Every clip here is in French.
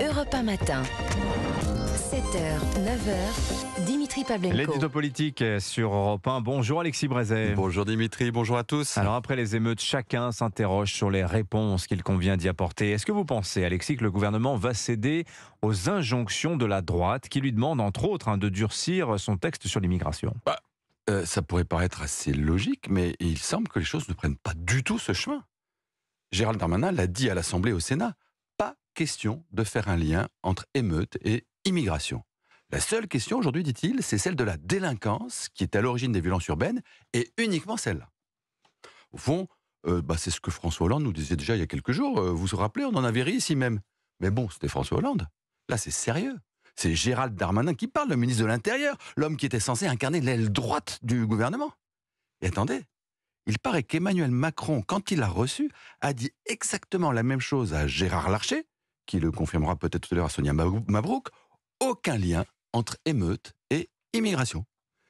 Europe 1 matin. 7h, 9h, Dimitri Pavlenko. L'édito politique sur Europe 1. Bonjour Alexis Brézet. Bonjour Dimitri, bonjour à tous. Alors après les émeutes, chacun s'interroge sur les réponses qu'il convient d'y apporter. Est-ce que vous pensez, Alexis, que le gouvernement va céder aux injonctions de la droite qui lui demande, entre autres, hein, de durcir son texte sur l'immigration bah, euh, Ça pourrait paraître assez logique, mais il semble que les choses ne prennent pas du tout ce chemin. Gérald Darmanin l'a dit à l'Assemblée au Sénat question de faire un lien entre émeute et immigration. La seule question aujourd'hui, dit-il, c'est celle de la délinquance qui est à l'origine des violences urbaines et uniquement celle-là. Au fond, euh, bah, c'est ce que François Hollande nous disait déjà il y a quelques jours. Euh, vous vous rappelez, on en avait ri ici même. Mais bon, c'était François Hollande. Là, c'est sérieux. C'est Gérald Darmanin qui parle, le ministre de l'Intérieur, l'homme qui était censé incarner l'aile droite du gouvernement. Et attendez, il paraît qu'Emmanuel Macron, quand il l'a reçu, a dit exactement la même chose à Gérard Larcher qui le confirmera peut-être tout à l'heure à Sonia Mabrouk, aucun lien entre émeute et immigration.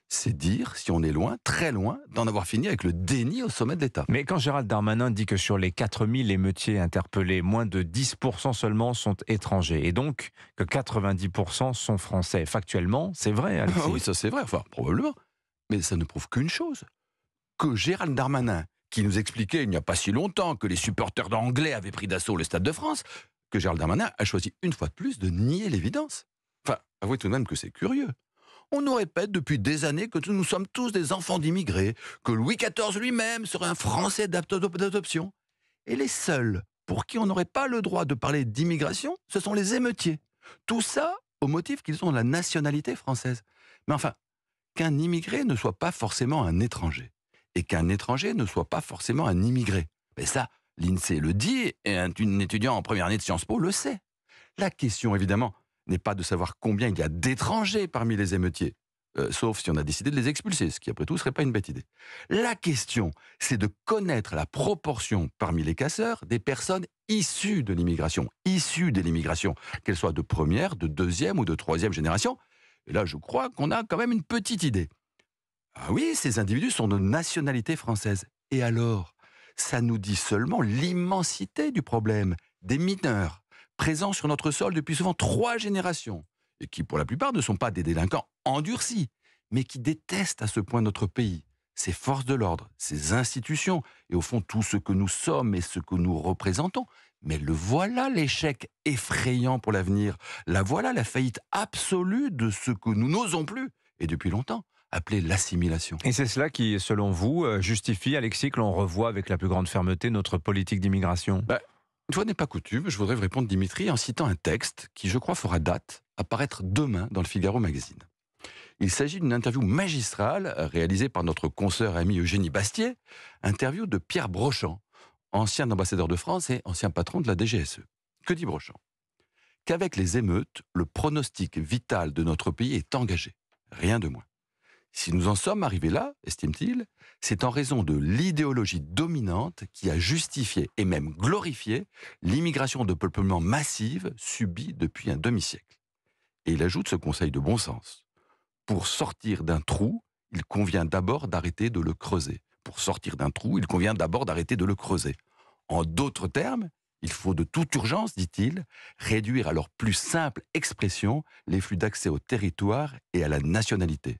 C'est dire si on est loin, très loin, d'en avoir fini avec le déni au sommet de l'État. Mais quand Gérald Darmanin dit que sur les 4000 émeutiers interpellés, moins de 10% seulement sont étrangers, et donc que 90% sont français, factuellement, c'est vrai, Alexis Oui, ça c'est vrai, enfin, probablement. Mais ça ne prouve qu'une chose, que Gérald Darmanin, qui nous expliquait il n'y a pas si longtemps que les supporters d'Anglais avaient pris d'assaut le Stade de France, que Gérald Darmanin a choisi une fois de plus de nier l'évidence. Enfin, avouez tout de même que c'est curieux. On nous répète depuis des années que nous sommes tous des enfants d'immigrés, que Louis XIV lui-même serait un Français d'adoption. Et les seuls pour qui on n'aurait pas le droit de parler d'immigration, ce sont les émeutiers. Tout ça au motif qu'ils ont la nationalité française. Mais enfin, qu'un immigré ne soit pas forcément un étranger, et qu'un étranger ne soit pas forcément un immigré. Mais ça, l'INSEE le dit, et un, étudiant en première année de Sciences Po le sait. La question, évidemment, n'est pas de savoir combien il y a d'étrangers parmi les émeutiers, euh, sauf si on a décidé de les expulser, ce qui après tout ne serait pas une bête idée. La question, c'est de connaître la proportion parmi les casseurs des personnes issues de l'immigration, issues de l'immigration, qu'elles soient de première, de deuxième ou de troisième génération. Et là, je crois qu'on a quand même une petite idée. Ah oui, ces individus sont de nationalité française. Et alors ça nous dit seulement l'immensité du problème des mineurs présents sur notre sol depuis souvent trois générations, et qui pour la plupart ne sont pas des délinquants endurcis, mais qui détestent à ce point notre pays, ses forces de l'ordre, ses institutions, et au fond tout ce que nous sommes et ce que nous représentons. Mais le voilà l'échec effrayant pour l'avenir, la voilà la faillite absolue de ce que nous n'osons plus, et depuis longtemps, appelé l'assimilation. Et c'est cela qui, selon vous, euh, justifie, Alexis, que l'on revoit avec la plus grande fermeté notre politique d'immigration bah, Toi Une n'est pas coutume, je voudrais vous répondre, Dimitri, en citant un texte qui, je crois, fera date, apparaître demain dans le Figaro Magazine. Il s'agit d'une interview magistrale réalisée par notre consoeur ami Eugénie Bastier, interview de Pierre Brochant, ancien ambassadeur de France et ancien patron de la DGSE. Que dit Brochant Qu'avec les émeutes, le pronostic vital de notre pays est engagé. Rien de moins. Si nous en sommes arrivés là, estime-t-il, c'est en raison de l'idéologie dominante qui a justifié et même glorifié l'immigration de peuplement massive subie depuis un demi-siècle. Et il ajoute ce conseil de bon sens. Pour sortir d'un trou, il convient d'abord d'arrêter de le creuser. Pour sortir d'un trou, il convient d'abord d'arrêter de le creuser. En d'autres termes, il faut de toute urgence, dit-il, réduire à leur plus simple expression les flux d'accès au territoire et à la nationalité.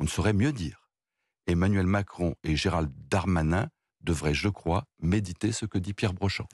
On ne saurait mieux dire. Emmanuel Macron et Gérald Darmanin devraient, je crois, méditer ce que dit Pierre Brochant.